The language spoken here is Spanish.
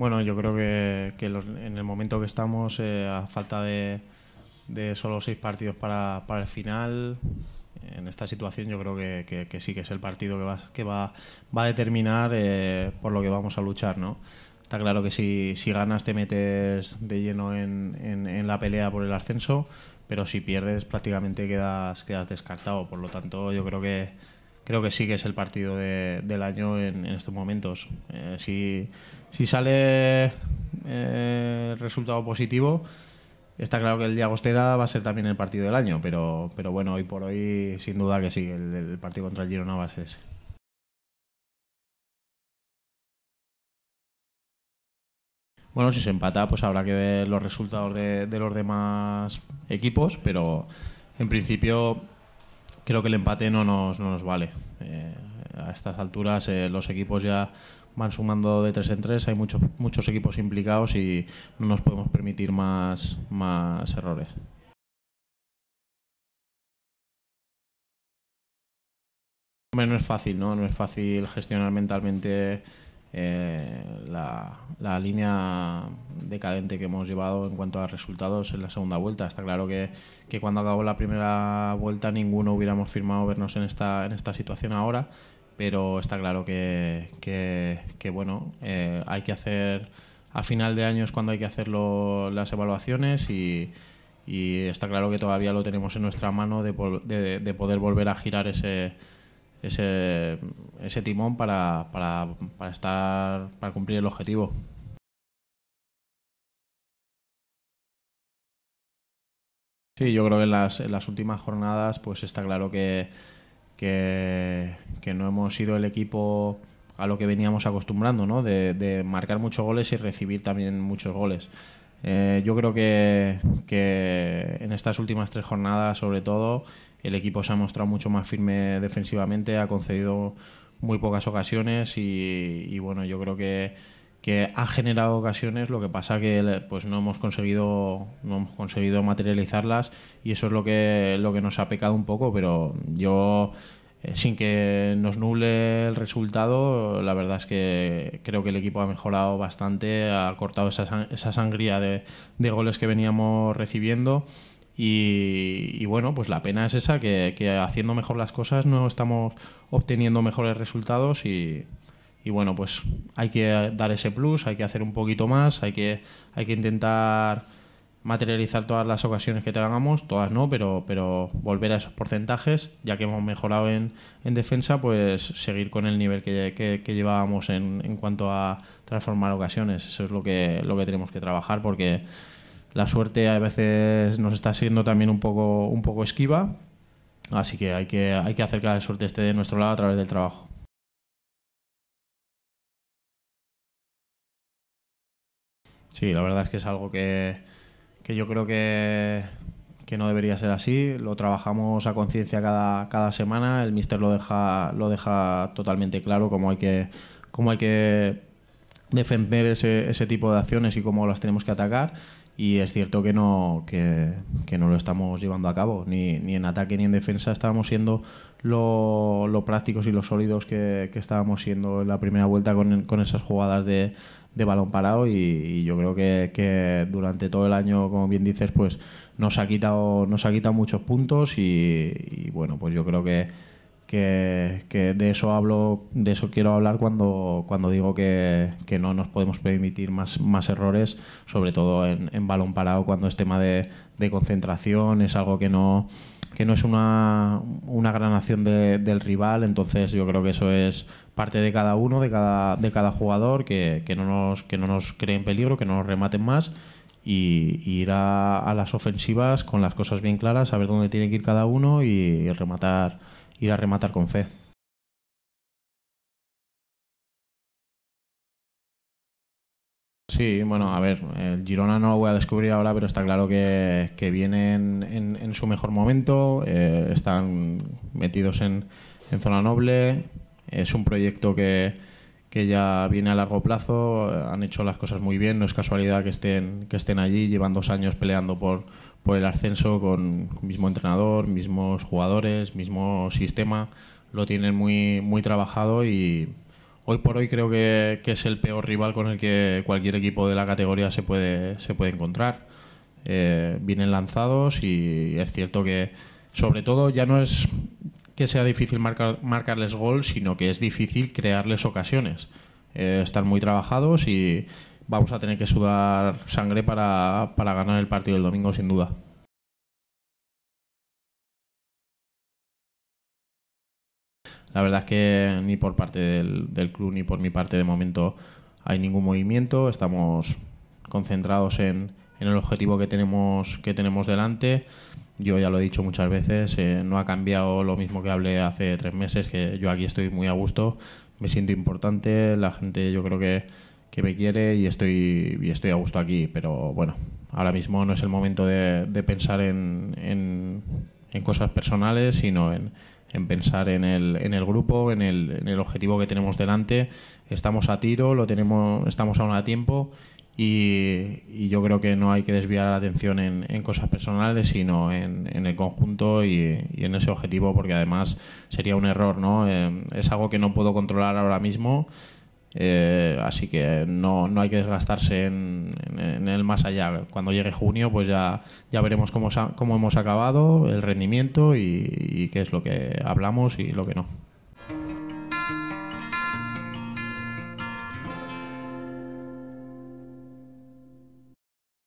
Bueno, yo creo que, en el momento que estamos, eh, a falta de, solo seis partidos para, el final, en esta situación yo creo que, sí que es el partido que va, que va, va a determinar eh, por lo que vamos a luchar, ¿no? Está claro que si, si ganas te metes de lleno en, en, la pelea por el ascenso, pero si pierdes prácticamente quedas, quedas descartado. Por lo tanto, yo creo que creo que sí que es el partido del año en, estos momentos. Eh, si, sale el eh, resultado positivo, está claro que el Diagostera va a ser también el partido del año, pero, pero bueno, hoy por hoy sin duda que sí, el, partido contra el Girona va a ser ese. Bueno, si se empata, pues habrá que ver los resultados de los demás equipos, pero en principio creo que el empate no nos, no nos vale. Eh, a estas alturas eh, los equipos ya van sumando de tres en tres, hay muchos muchos equipos implicados y no nos podemos permitir más, errores. no es fácil, ¿no? No es fácil gestionar mentalmente eh, la, la, línea decadente que hemos llevado en cuanto a resultados en la segunda vuelta. Está claro que, que cuando acabó la primera vuelta ninguno hubiéramos firmado vernos en esta, en esta situación ahora, pero está claro que, que, bueno, eh, hay que hacer a final de año es cuando hay que hacer las evaluaciones y, está claro que todavía lo tenemos en nuestra mano de, de poder volver a girar ese, ese, timón para, para, para, estar, para cumplir el objetivo. Sí, yo creo que en las, últimas jornadas pues está claro que, que, no hemos sido el equipo a lo que veníamos acostumbrando, ¿no? de, marcar muchos goles y recibir también muchos goles. Eh, yo creo que, en estas últimas tres jornadas, sobre todo, el equipo se ha mostrado mucho más firme defensivamente, ha concedido muy pocas ocasiones y, bueno, yo creo que, ha generado ocasiones, lo que pasa que pues no hemos conseguido no hemos conseguido materializarlas y eso es lo que lo que nos ha pecado un poco, pero yo eh, sin que nos nuble el resultado, la verdad es que creo que el equipo ha mejorado bastante, ha cortado esa, esa sangría de, de goles que veníamos recibiendo y, bueno, pues la pena es esa, que, haciendo mejor las cosas no estamos obteniendo mejores resultados y, bueno, pues hay que dar ese plus, hay que hacer un poquito más, hay que, hay que intentar materializar todas las ocasiones que tengamos, todas no, pero, pero volver a esos porcentajes, ya que hemos mejorado en, defensa, pues seguir con el nivel que, que llevábamos en, en, cuanto a transformar ocasiones. Eso es lo que, lo que tenemos que trabajar porque la suerte a veces nos está siendo también un poco, un poco esquiva, así que hay, que hay que hacer que la suerte esté de nuestro lado a través del trabajo. Sí, la verdad es que es algo que, yo creo que, no debería ser así. Lo trabajamos a conciencia cada, semana. El mister lo deja, lo deja totalmente claro cómo hay que, cómo hay que defender ese, ese tipo de acciones y cómo las tenemos que atacar y es cierto que no, que, no lo estamos llevando a cabo, ni, ni, en ataque ni en defensa estábamos siendo lo, prácticos y los sólidos que, estábamos siendo en la primera vuelta con, esas jugadas de, balón parado y, yo creo que, durante todo el año, como bien dices, pues nos ha quitado, nos ha quitado muchos puntos y bueno, pues yo creo que que, de eso hablo, de eso quiero hablar cuando, cuando digo que, no nos podemos permitir más, más errores, sobre todo en, balón parado, cuando es tema de, concentración, es algo que no que no es una, una gran acción del rival, entonces yo creo que eso es parte de cada uno, de cada, de cada jugador, que, no nos, que no nos creen peligro, que no nos rematen más y, ir a, a las ofensivas con las cosas bien claras, saber dónde tiene que ir cada uno y rematar ir a rematar con fe. Sí, bueno, a ver, el Girona no lo voy a descubrir ahora, pero está claro que, que vienen en, su mejor momento, eh, están metidos en zona noble, es un proyecto que, que ya viene a largo plazo, eh, han hecho las cosas muy bien, no es casualidad que estén, que estén allí, llevan dos años peleando por, por el ascenso con mismo entrenador, mismos jugadores, mismo sistema, lo tienen muy, muy trabajado y hoy por hoy creo que, es el peor rival con el que cualquier equipo de la categoría se puede, se puede encontrar. Eh, vienen lanzados y es cierto que sobre todo ya no es que sea difícil marcarles gol, sino que es difícil crearles ocasiones. Eh, están muy trabajados y vamos a tener que sudar sangre para, ganar el partido del domingo, sin duda. La verdad es que ni por parte del, club ni por mi parte de momento hay ningún movimiento. Estamos concentrados en, en el objetivo que tenemos, que tenemos delante yo ya lo he dicho muchas veces, eh, no ha cambiado lo mismo que hablé hace tres meses, que yo aquí estoy muy a gusto, me siento importante, la gente yo creo que, me quiere y estoy, y estoy a gusto aquí, pero bueno, ahora mismo no es el momento de, de pensar en, en, cosas personales, sino en, pensar en el, en el grupo, el, en el, objetivo que tenemos delante. Estamos a tiro, lo tenemos, estamos aún a tiempo y, yo creo que no hay que desviar la atención en, cosas personales, sino en, el conjunto y, en ese objetivo, porque además sería un error, ¿no? Em, es algo que no puedo controlar ahora mismo, eh, así que no, hay que desgastarse en, el más allá. Cuando llegue junio, pues ya, ya veremos cómo, cómo hemos acabado, el rendimiento y qué es lo que hablamos y lo que no.